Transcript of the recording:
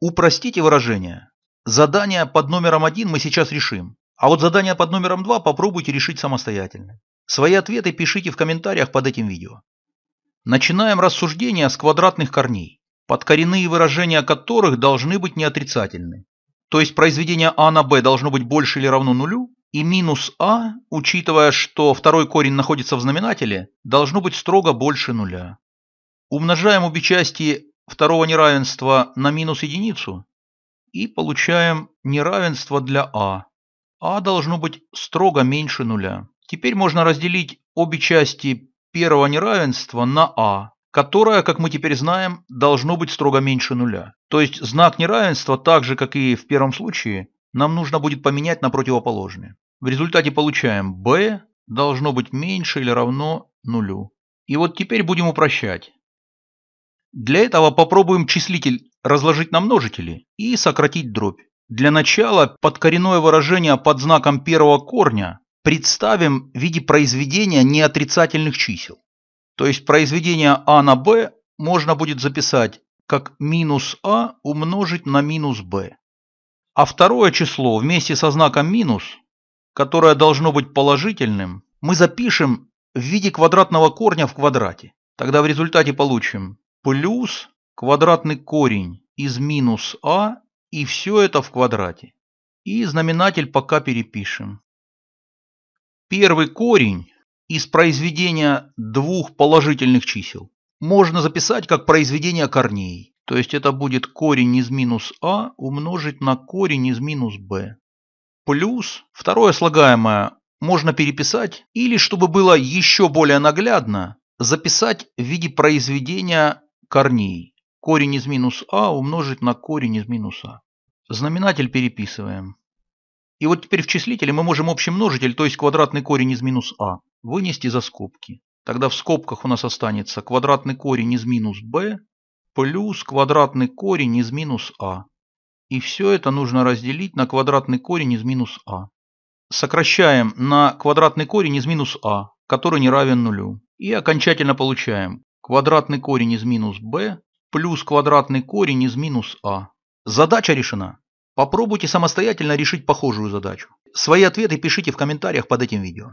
Упростите выражение. Задание под номером один мы сейчас решим, а вот задание под номером два попробуйте решить самостоятельно. Свои ответы пишите в комментариях под этим видео. Начинаем рассуждение с квадратных корней, подкоренные выражения которых должны быть неотрицательны. То есть произведение а на b должно быть больше или равно нулю, и минус а, учитывая, что второй корень находится в знаменателе, должно быть строго больше нуля. Умножаем обе части второго неравенства на минус единицу и получаем неравенство для А. А должно быть строго меньше нуля. Теперь можно разделить обе части первого неравенства на А, которое, как мы теперь знаем, должно быть строго меньше нуля. То есть знак неравенства, так же как и в первом случае, нам нужно будет поменять на противоположный В результате получаем b должно быть меньше или равно нулю. И вот теперь будем упрощать. Для этого попробуем числитель разложить на множители и сократить дробь. Для начала подкоренное выражение под знаком первого корня представим в виде произведения неотрицательных чисел. То есть произведение а на b можно будет записать как минус а умножить на минус b. А второе число вместе со знаком минус, которое должно быть положительным, мы запишем в виде квадратного корня в квадрате. Тогда в результате получим плюс квадратный корень из минус а и все это в квадрате. И знаменатель пока перепишем. Первый корень из произведения двух положительных чисел можно записать как произведение корней. То есть это будет корень из минус а умножить на корень из минус b. Плюс второе слагаемое можно переписать или, чтобы было еще более наглядно, записать в виде произведения корней. Корень из минус а умножить на корень из минус а. Знаменатель переписываем. И вот теперь в числителе мы можем общий множитель, то есть квадратный корень из минус а, вынести за скобки. Тогда в скобках у нас останется квадратный корень из минус b плюс квадратный корень из минус а. И все это нужно разделить на квадратный корень из минус а. Сокращаем на квадратный корень из минус а, который не равен нулю. И окончательно получаем квадратный корень из минус b плюс квадратный корень из минус a. А. Задача решена. Попробуйте самостоятельно решить похожую задачу. Свои ответы пишите в комментариях под этим видео.